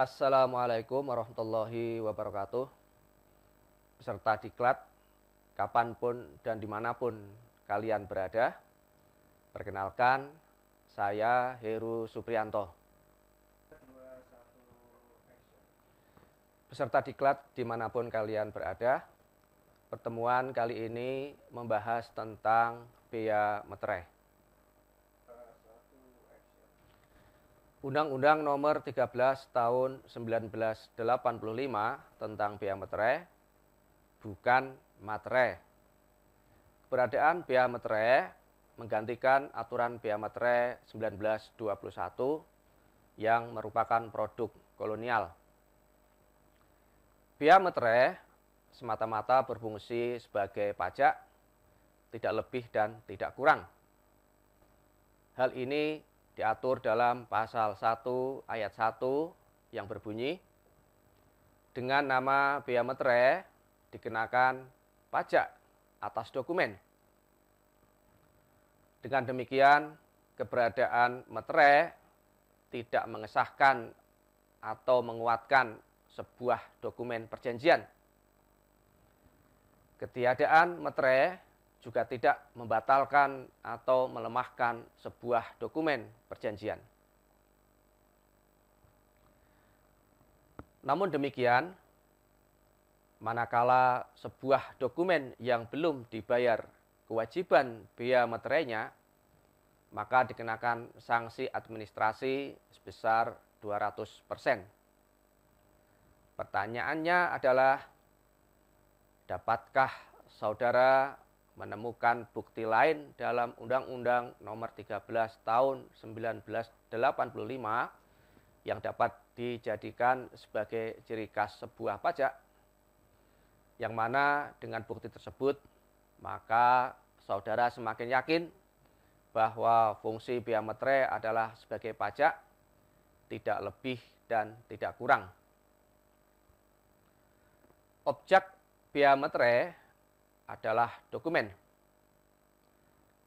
Assalamualaikum warahmatullahi wabarakatuh. Peserta diklat, kapanpun dan dimanapun kalian berada, perkenalkan saya Heru Suprianto. Peserta diklat dimanapun kalian berada, pertemuan kali ini membahas tentang bea meterai. Undang-Undang Nomor 13 Tahun 1985 tentang bea materai bukan materai. Keberadaan bea materai menggantikan aturan bea materai 1921 yang merupakan produk kolonial. Bea materai semata-mata berfungsi sebagai pajak, tidak lebih dan tidak kurang. Hal ini diatur dalam pasal 1 ayat 1 yang berbunyi dengan nama bea meterai dikenakan pajak atas dokumen. Dengan demikian, keberadaan meterai tidak mengesahkan atau menguatkan sebuah dokumen perjanjian. Ketiadaan meterai juga tidak membatalkan atau melemahkan sebuah dokumen perjanjian. Namun demikian, manakala sebuah dokumen yang belum dibayar kewajiban biaya materainya, maka dikenakan sanksi administrasi sebesar 200%. Pertanyaannya adalah, dapatkah saudara menemukan bukti lain dalam Undang-Undang Nomor 13 Tahun 1985 yang dapat dijadikan sebagai ciri khas sebuah pajak yang mana dengan bukti tersebut maka saudara semakin yakin bahwa fungsi biaya meterai adalah sebagai pajak tidak lebih dan tidak kurang. Objek biaya meterai adalah dokumen.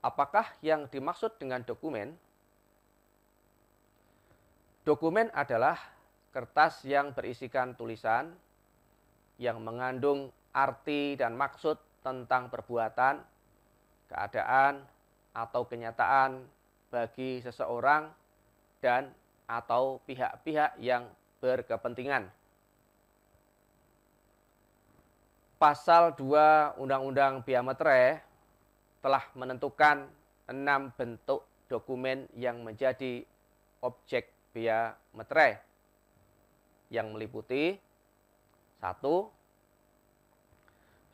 Apakah yang dimaksud dengan dokumen? Dokumen adalah kertas yang berisikan tulisan yang mengandung arti dan maksud tentang perbuatan, keadaan, atau kenyataan bagi seseorang dan atau pihak-pihak yang berkepentingan pasal 2 Undang-Undang Biometre telah menentukan enam bentuk dokumen yang menjadi objek biometre yang meliputi satu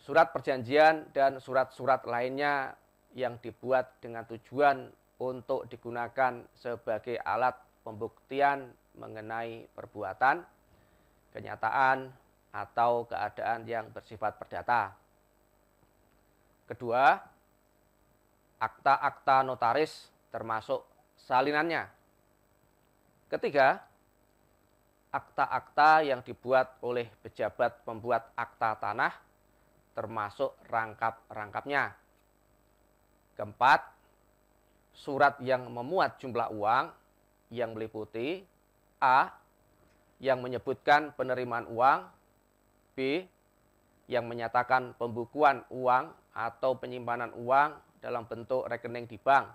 surat perjanjian dan surat-surat lainnya yang dibuat dengan tujuan untuk digunakan sebagai alat pembuktian mengenai perbuatan, kenyataan, atau keadaan yang bersifat perdata. Kedua, akta-akta notaris termasuk salinannya. Ketiga, akta-akta yang dibuat oleh pejabat pembuat akta tanah termasuk rangkap-rangkapnya. Keempat, surat yang memuat jumlah uang yang meliputi A. yang menyebutkan penerimaan uang yang menyatakan pembukuan uang atau penyimpanan uang dalam bentuk rekening di bank.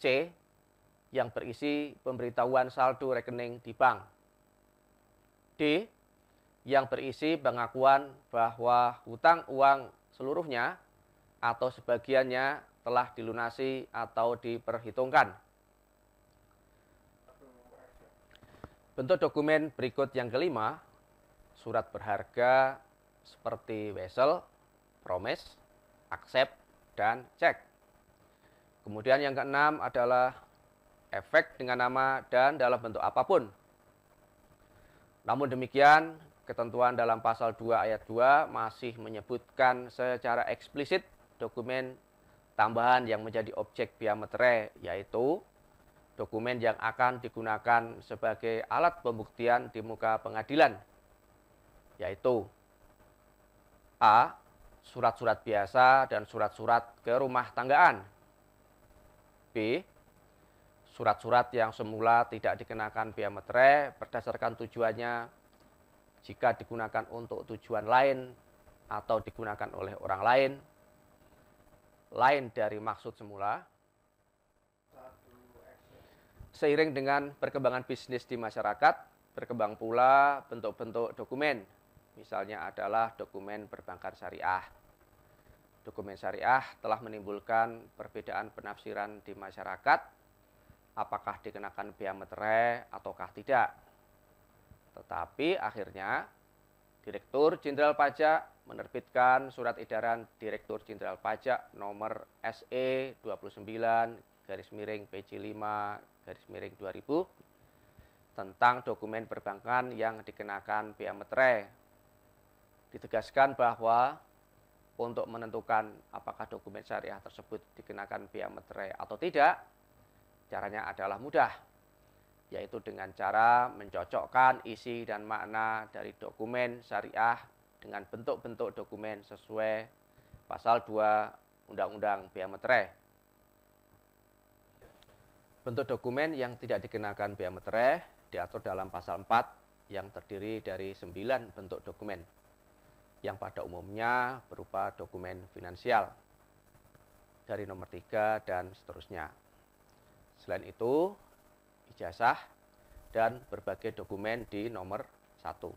C yang berisi pemberitahuan saldo rekening di bank. D yang berisi pengakuan bahwa hutang uang seluruhnya atau sebagiannya telah dilunasi atau diperhitungkan. Bentuk dokumen berikut yang kelima surat berharga seperti wesel, promes, accept, dan cek. Kemudian yang keenam adalah efek dengan nama dan dalam bentuk apapun. Namun demikian, ketentuan dalam pasal 2 ayat 2 masih menyebutkan secara eksplisit dokumen tambahan yang menjadi objek biametre, yaitu dokumen yang akan digunakan sebagai alat pembuktian di muka pengadilan yaitu A. Surat-surat biasa dan surat-surat ke rumah tanggaan. B. Surat-surat yang semula tidak dikenakan biaya meterai berdasarkan tujuannya jika digunakan untuk tujuan lain atau digunakan oleh orang lain lain dari maksud semula seiring dengan perkembangan bisnis di masyarakat berkembang pula bentuk-bentuk dokumen misalnya adalah dokumen perbankan syariah. Dokumen syariah telah menimbulkan perbedaan penafsiran di masyarakat, apakah dikenakan biaya meterai ataukah tidak. Tetapi akhirnya Direktur Jenderal Pajak menerbitkan surat edaran Direktur Jenderal Pajak nomor e SE 29 garis miring pc 5 garis miring 2000 tentang dokumen perbankan yang dikenakan biaya meterai ditegaskan bahwa untuk menentukan apakah dokumen syariah tersebut dikenakan biaya materai atau tidak, caranya adalah mudah, yaitu dengan cara mencocokkan isi dan makna dari dokumen syariah dengan bentuk-bentuk dokumen sesuai pasal 2 Undang-Undang biaya materai. Bentuk dokumen yang tidak dikenakan biaya materai diatur dalam pasal 4 yang terdiri dari 9 bentuk dokumen yang pada umumnya berupa dokumen finansial dari nomor 3 dan seterusnya. Selain itu, ijazah dan berbagai dokumen di nomor 1.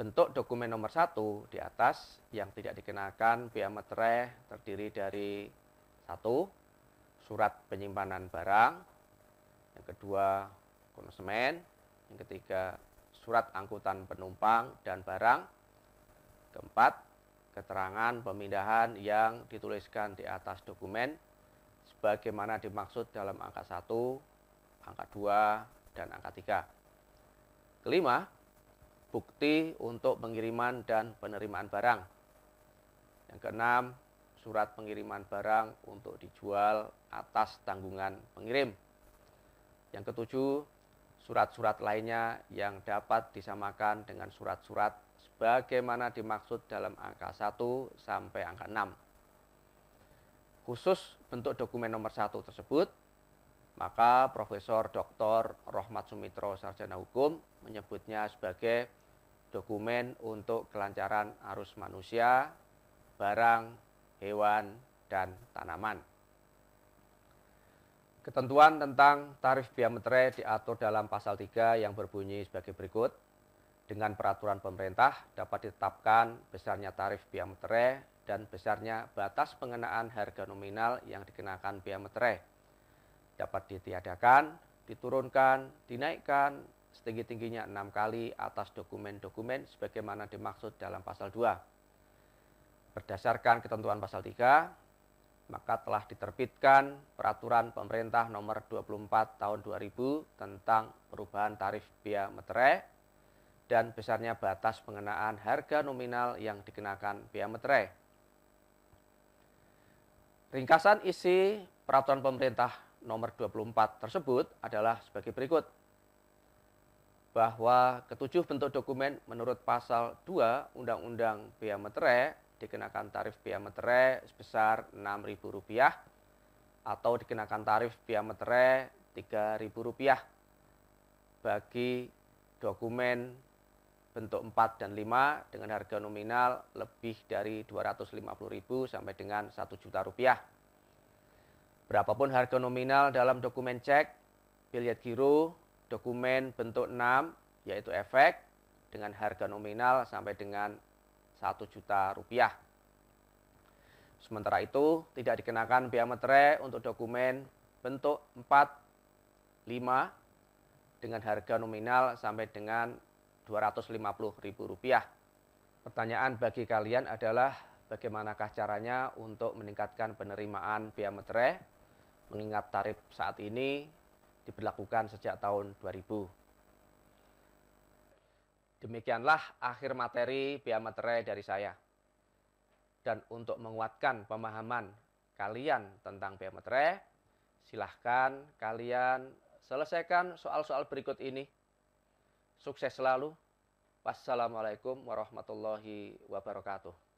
Bentuk dokumen nomor 1 di atas yang tidak dikenakan biaya materai terdiri dari satu Surat penyimpanan barang, yang kedua konsumen, yang ketiga surat angkutan penumpang dan barang, keempat, keterangan pemindahan yang dituliskan di atas dokumen sebagaimana dimaksud dalam angka 1, angka 2, dan angka 3. Kelima, bukti untuk pengiriman dan penerimaan barang. Yang keenam, surat pengiriman barang untuk dijual atas tanggungan pengirim. Yang ketujuh, surat-surat lainnya yang dapat disamakan dengan surat-surat bagaimana dimaksud dalam angka 1 sampai angka 6. Khusus bentuk dokumen nomor 1 tersebut, maka Profesor Dr. Rohmat Sumitro Sarjana Hukum menyebutnya sebagai dokumen untuk kelancaran arus manusia, barang, hewan, dan tanaman. Ketentuan tentang tarif biaya meterai diatur dalam pasal 3 yang berbunyi sebagai berikut dengan peraturan pemerintah dapat ditetapkan besarnya tarif biaya meterai dan besarnya batas pengenaan harga nominal yang dikenakan biaya meterai Dapat ditiadakan, diturunkan, dinaikkan setinggi-tingginya enam kali atas dokumen-dokumen sebagaimana dimaksud dalam pasal 2. Berdasarkan ketentuan pasal 3, maka telah diterbitkan peraturan pemerintah nomor 24 tahun 2000 tentang perubahan tarif biaya meterai dan besarnya batas pengenaan harga nominal yang dikenakan biaya meterai. Ringkasan isi peraturan pemerintah nomor 24 tersebut adalah sebagai berikut. Bahwa ketujuh bentuk dokumen menurut pasal 2 Undang-Undang Biaya Meterai dikenakan tarif biaya meterai sebesar Rp6.000 atau dikenakan tarif biaya meterai Rp3.000 bagi dokumen bentuk 4 dan 5 dengan harga nominal lebih dari 250.000 sampai dengan 1 juta rupiah. Berapapun harga nominal dalam dokumen cek, biliet giro, dokumen bentuk 6 yaitu efek dengan harga nominal sampai dengan 1 juta rupiah. Sementara itu, tidak dikenakan biaya materai untuk dokumen bentuk 4, 5 dengan harga nominal sampai dengan Rp250.000. Pertanyaan bagi kalian adalah bagaimanakah caranya untuk meningkatkan penerimaan biaya mengingat tarif saat ini diberlakukan sejak tahun 2000. Demikianlah akhir materi biaya dari saya. Dan untuk menguatkan pemahaman kalian tentang biaya silahkan kalian selesaikan soal-soal berikut ini Sukses selalu. Wassalamualaikum warahmatullahi wabarakatuh.